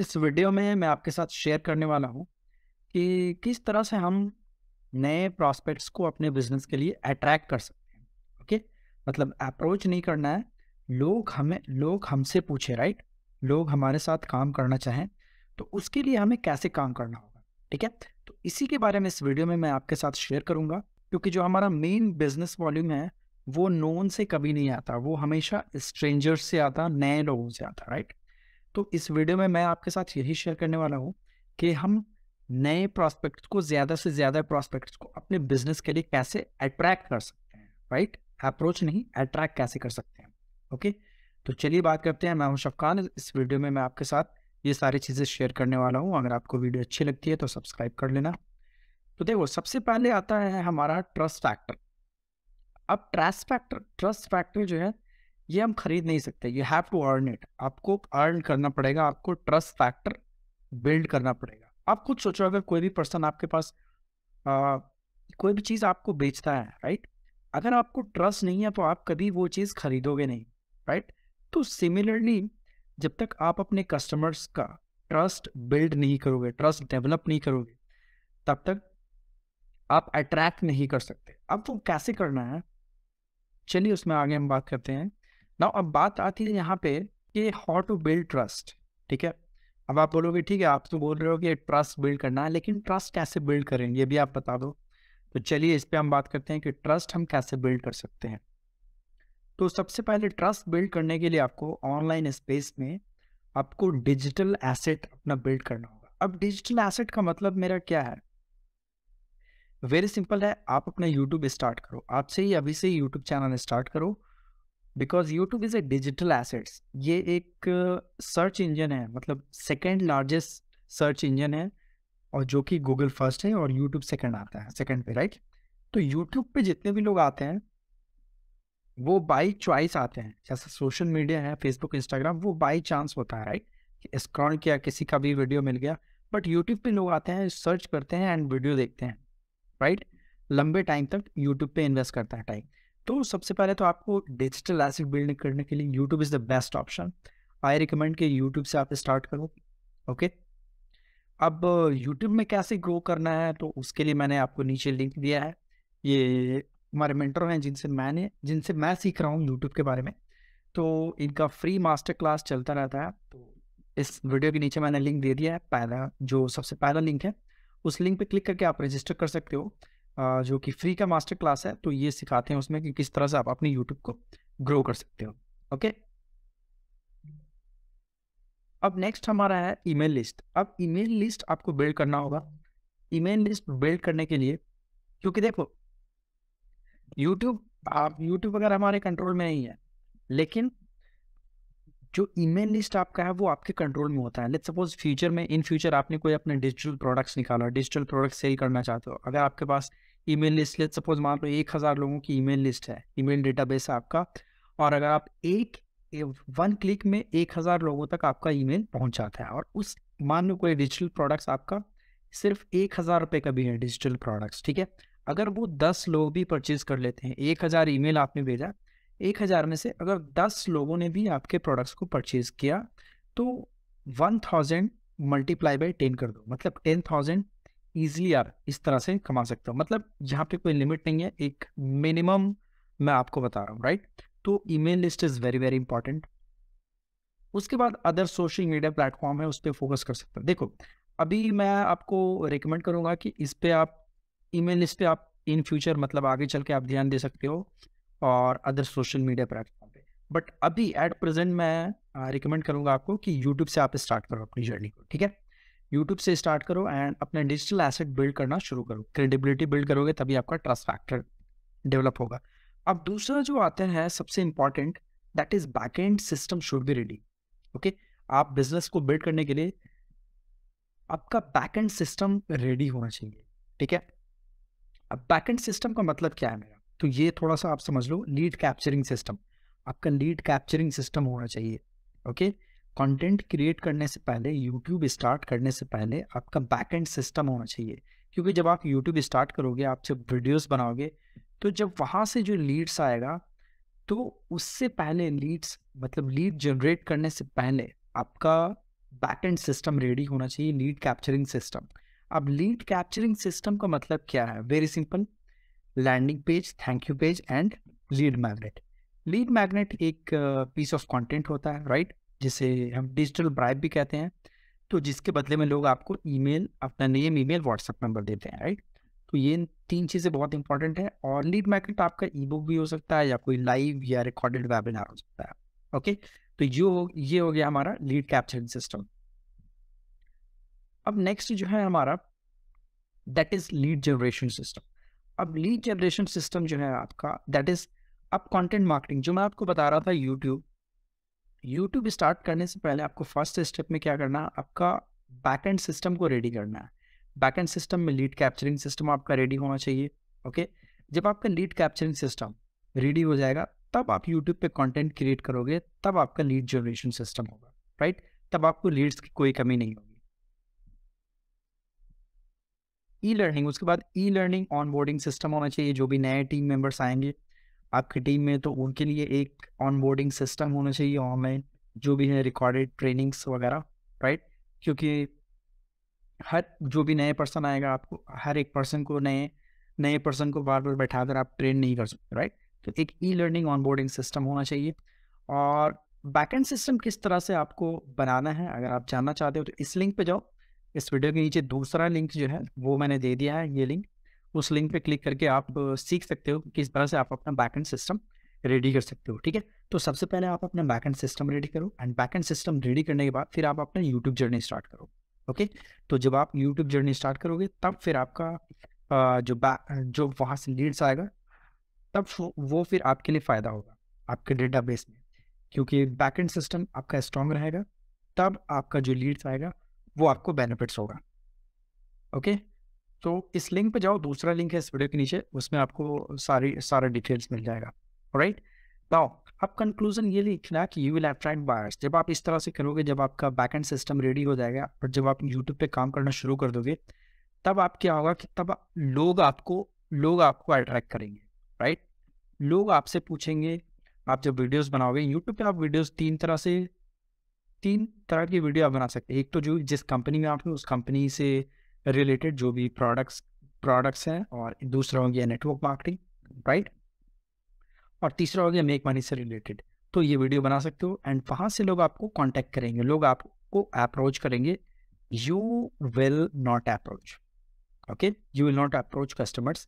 इस वीडियो में मैं आपके साथ शेयर करने वाला हूँ कि किस तरह से हम नए प्रॉस्पेक्ट्स को अपने बिजनेस के लिए अट्रैक्ट कर सकते हैं ओके मतलब अप्रोच नहीं करना है लोग हमें लोग हमसे पूछे राइट लोग हमारे साथ काम करना चाहें तो उसके लिए हमें कैसे काम करना होगा ठीक है तो इसी के बारे में इस वीडियो में मैं आपके साथ शेयर करूँगा क्योंकि जो हमारा मेन बिजनेस वॉल्यूम है वो नोन से कभी नहीं आता वो हमेशा स्ट्रेंजर्स से आता नए लोगों से आता राइट तो इस वीडियो में मैं आपके साथ यही शेयर करने वाला हूँ कि हम नए प्रॉस्पेक्ट्स को ज़्यादा से ज़्यादा प्रॉस्पेक्ट्स को अपने बिजनेस के लिए कैसे अट्रैक्ट कर सकते हैं राइट अप्रोच नहीं अट्रैक्ट कैसे कर सकते हैं ओके तो चलिए बात करते हैं मैं हूँ शफकान इस वीडियो में मैं आपके साथ ये सारी चीज़ें शेयर करने वाला हूँ अगर आपको वीडियो अच्छी लगती है तो सब्सक्राइब कर लेना तो देखो सबसे पहले आता है हमारा ट्रस्ट फैक्टर अब ट्रस्ट फैक्टर ट्रस्ट फैक्टर जो है ये हम खरीद नहीं सकते you have to earn it आपको अर्न करना पड़ेगा आपको ट्रस्ट फैक्टर बिल्ड करना पड़ेगा आप खुद सोचो अगर कोई भी पर्सन आपके पास आ, कोई भी चीज़ आपको बेचता है राइट अगर आपको ट्रस्ट नहीं है तो आप कभी वो चीज़ खरीदोगे नहीं राइट तो सिमिलरली जब तक आप अपने कस्टमर्स का ट्रस्ट बिल्ड नहीं करोगे ट्रस्ट डेवलप नहीं करोगे तब तक आप अट्रैक्ट नहीं कर सकते अब वो कैसे करना है चलिए उसमें आगे हम बात करते हैं ना अब बात आती है यहाँ पे कि हाउ टू बिल्ड ट्रस्ट ठीक है अब आप बोलोगे ठीक है आप तो बोल रहे हो कि ट्रस्ट बिल्ड करना है लेकिन ट्रस्ट कैसे बिल्ड करें ये भी आप बता दो तो चलिए इस पर हम बात करते हैं कि ट्रस्ट हम कैसे बिल्ड कर सकते हैं तो सबसे पहले ट्रस्ट बिल्ड करने के लिए आपको ऑनलाइन स्पेस में आपको डिजिटल एसेट अपना बिल्ड करना होगा अब डिजिटल एसेट का मतलब मेरा क्या है वेरी सिंपल है आप अपना यूट्यूब स्टार्ट करो आपसे ही अभी से यूट्यूब चैनल स्टार्ट करो because YouTube is a digital assets ये एक सर्च uh, इंजन है मतलब सेकेंड लार्जेस्ट सर्च इंजन है और जो कि गूगल फर्स्ट है और यूट्यूब सेकेंड आता है सेकेंड पे राइट तो यूट्यूब पे जितने भी लोग आते हैं वो बाई चॉइस आते हैं जैसे सोशल मीडिया है फेसबुक इंस्टाग्राम वो बाई चांस होता है राइट स्क्रॉल किया किसी का भी वीडियो मिल गया बट यूट्यूब पे लोग आते हैं सर्च करते हैं एंड वीडियो देखते हैं राइट लंबे टाइम तक यूट्यूब पे इन्वेस्ट करता है टाइम तो सबसे पहले तो आपको डिजिटल एसिड बिल्ड करने के लिए YouTube is the best option I recommend कि यूट्यूब से आप स्टार्ट करो ओके अब यूट्यूब में कैसे ग्रो करना है तो उसके लिए मैंने आपको नीचे लिंक दिया है ये हमारे मेंटर हैं जिनसे मैंने जिनसे मैं सीख रहा हूँ यूट्यूब के बारे में तो इनका फ्री मास्टर क्लास चलता रहता है तो इस वीडियो के नीचे मैंने लिंक दे दिया है पहला जो सबसे पहला लिंक है उस लिंक पे क्लिक करके आप रजिस्टर कर सकते हो जो कि फ्री का मास्टर क्लास है तो ये सिखाते हैं उसमें कि किस तरह से आप अपने यूट्यूब को ग्रो कर सकते हो ओके अब नेक्स्ट हमारा है ईमेल लिस्ट अब ईमेल लिस्ट आपको बिल्ड करना होगा ईमेल लिस्ट बिल्ड करने के लिए क्योंकि देखो यूट्यूब आप यूट्यूब वगैरह हमारे कंट्रोल में नहीं है लेकिन जो ईमेल लिस्ट आपका है वो आपके कंट्रोल में होता है लेट सपोज फ्यूचर में इन फ्यूचर आपने कोई अपने डिजिटल प्रोडक्ट्स निकाला डिजिटल प्रोडक्ट सेल करना चाहते हो अगर आपके पास ईमेल लिस्ट लिस्ट सपोज मान लो एक हज़ार लोगों की ईमेल लिस्ट है ईमेल डेटाबेस है आपका और अगर आप एक वन क्लिक में एक हज़ार लोगों तक आपका ईमेल मेल पहुँचाता है और उस मान लो कोई डिजिटल प्रोडक्ट्स आपका सिर्फ एक हज़ार रुपये का भी है डिजिटल प्रोडक्ट्स ठीक है अगर वो दस लोग भी परचेज कर लेते हैं एक हज़ार ई आपने भेजा एक हज़ार में से अगर दस लोगों ने भी आपके प्रोडक्ट्स को परचेज़ किया तो one thousand multiply by ten कर दो मतलब टेन थाउजेंड ईजिली आप इस तरह से कमा सकते हो मतलब यहाँ पे कोई लिमिट नहीं है एक मिनिमम मैं आपको बता रहा हूँ राइट तो email list is very very important उसके बाद अदर सोशल मीडिया प्लेटफॉर्म है उस पर फोकस कर सकते हो देखो अभी मैं आपको रिकमेंड करूँगा कि इस पर आप ई मेल लिस्ट पर आप इन फ्यूचर मतलब आगे चल के आप ध्यान दे सकते हो और अदर सोशल मीडिया प्लेटफॉर्म पर बट अभी एट प्रेजेंट मैं रिकमेंड करूँगा आपको कि यूट्यूब से आप स्टार्ट करो अपनी जर्नी को ठीक है यूट्यूब से स्टार्ट करो एंड अपना डिजिटल एसेट बिल्ड करना शुरू करो क्रेडिबिलिटी बिल्ड करोगे तभी आपका ट्रस्ट फैक्टर डेवलप होगा अब दूसरा जो आते हैं सबसे important that is back end system should be ready okay आप बिजनेस को बिल्ड करने के लिए आपका बैक एंड सिस्टम रेडी होना चाहिए ठीक है अब बैक एंड सिस्टम का मतलब क्या है मेरा तो ये थोड़ा सा आप समझ लो लीड कैप्चरिंग सिस्टम आपका लीड कैप्चरिंग सिस्टम होना चाहिए ओके okay? कंटेंट क्रिएट करने से पहले यूट्यूब स्टार्ट करने से पहले आपका बैक एंड सिस्टम होना चाहिए क्योंकि जब आप यूट्यूब स्टार्ट करोगे आप जब वीडियोस बनाओगे तो जब वहाँ से जो लीड्स आएगा तो उससे पहले लीड्स मतलब लीड जनरेट करने से पहले आपका बैक एंड सिस्टम रेडी होना चाहिए लीड कैप्चरिंग सिस्टम अब लीड कैप्चरिंग सिस्टम का मतलब क्या है very simple landing page thank you page and lead magnet lead magnet एक पीस ऑफ कंटेंट होता है राइट जिसे हम डिजिटल ब्राइब भी कहते हैं तो जिसके बदले में लोग आपको ईमेल अपना नेम ईमेल व्हाट्सएप नंबर देते हैं राइट तो ये तीन चीज़ें बहुत इंपॉर्टेंट है और लीड मैकेट आपका ई बुक भी हो सकता है या कोई लाइव या रिकॉर्डेड वेबिनार हो सकता है ओके तो हो ये हो गया हमारा लीड कैप्चरिंग सिस्टम अब नेक्स्ट जो है हमारा that is lead generation system अब लीड जनरेशन सिस्टम जो है आपका दैट इज अब कंटेंट मार्केटिंग जो मैं आपको बता रहा था यूट्यूब यूट्यूब स्टार्ट करने से पहले आपको फर्स्ट स्टेप में क्या करना है आपका बैकएंड सिस्टम को रेडी करना है बैकएंड सिस्टम में लीड कैप्चरिंग सिस्टम आपका रेडी होना चाहिए ओके जब आपका लीड कैप्चरिंग सिस्टम रेडी हो जाएगा तब आप यूट्यूब पे कंटेंट क्रिएट करोगे तब आपका लीड जनरेशन सिस्टम होगा राइट तब आपको लीड्स की कोई कमी नहीं होगी ई लर्निंग उसके बाद e learning onboarding system होना चाहिए जो भी नए टीम मेंबर्स आएंगे आपकी टीम में तो उनके लिए एक ऑनबोर्डिंग सिस्टम होना चाहिए ऑनलाइन जो भी है रिकॉर्डेड ट्रेनिंग्स वगैरह राइट क्योंकि हर जो भी नए पर्सन आएगा आपको हर एक पर्सन को नए नए पर्सन को बार बार बैठा कर आप ट्रेन नहीं कर सकते राइट तो एक ई लर्निंग ऑनबोर्डिंग सिस्टम होना चाहिए और बैकेंड सिस्टम किस तरह से आपको बनाना है अगर आप जानना चाहते हो तो इस लिंक पे जाओ इस वीडियो के नीचे दूसरा लिंक जो है वो मैंने दे दिया है ये लिंक उस लिंक पे क्लिक करके आप सीख सकते हो किस तरह से आप अपना बैकेंड सिस्टम रेडी कर सकते हो ठीक है तो सबसे पहले आप अपना बैकेंड सिस्टम रेडी करो एंड बैकेंड सिस्टम रेडी करने के बाद फिर आप अपना यूट्यूब जर्नी स्टार्ट करो ओके तो जब आप यूट्यूब जर्नी स्टार्ट करोगे तब फिर आपका जो बैक जो वहाँ से लीड्स आएगा तब वो फिर आपके लिए फ़ायदा होगा आपके बेस में क्योंकि बैकेंड सिस्टम आपका स्ट्रांग रहेगा तब आपका जो लीड्स आएगा वो आपको बेनिफिट्स होगा ओके okay? तो इस लिंक पे जाओ दूसरा लिंक है इस वीडियो के नीचे उसमें आपको सारी सारा डिटेल्स मिल जाएगा राइट नाउ अब कंक्लूजन ये लिखना कि यू विल अट्रैक्ट बायर्स जब आप इस तरह से करोगे जब आपका बैक एंड सिस्टम रेडी हो जाएगा और जब आप यूट्यूब पे काम करना शुरू कर दोगे तब आप क्या होगा कि तब लोग आपको लोग आपको अट्रैक्ट करेंगे राइट लोग आपसे पूछेंगे आप जब वीडियोज बनाओगे यूट्यूब पे आप वीडियोज़ तीन तरह से तीन तरह की वीडियो आप बना सकते हैं एक तो जो जिस कंपनी में आप हैं उस कंपनी से रिलेटेड जो भी प्रोडक्ट्स प्रोडक्ट्स हैं और दूसरा हो गया नेटवर्क मार्केटिंग राइट और तीसरा हो गया मेक मनी से रिलेटेड तो ये वीडियो बना सकते हो एंड वहाँ से लोग आपको कॉन्टेक्ट करेंगे लोग आपको अप्रोच करेंगे you will not approach okay you will not approach customers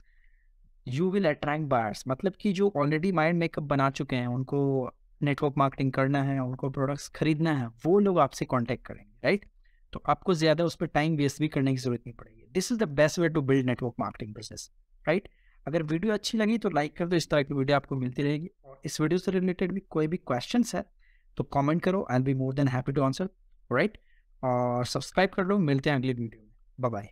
you will attract buyers मतलब कि जो ऑलरेडी माइंड मेकअप बना चुके हैं उनको नेटवर्क मार्केटिंग करना है उनको प्रोडक्ट्स खरीदना है वो लोग आपसे कॉन्टेक्ट करेंगे राइट right? तो आपको ज़्यादा उस पर टाइम वेस्ट भी करने की ज़रूरत नहीं पड़ेगी this is the best way to build network marketing business right अगर वीडियो अच्छी लगी तो लाइक कर दो इस तरह की वीडियो आपको मिलती रहेगी और इस वीडियो से रिलेटेड भी कोई भी क्वेश्चन है तो कॉमेंट करो I be more than happy to answer right और सब्सक्राइब कर लो मिलते हैं अगले वीडियो में बाय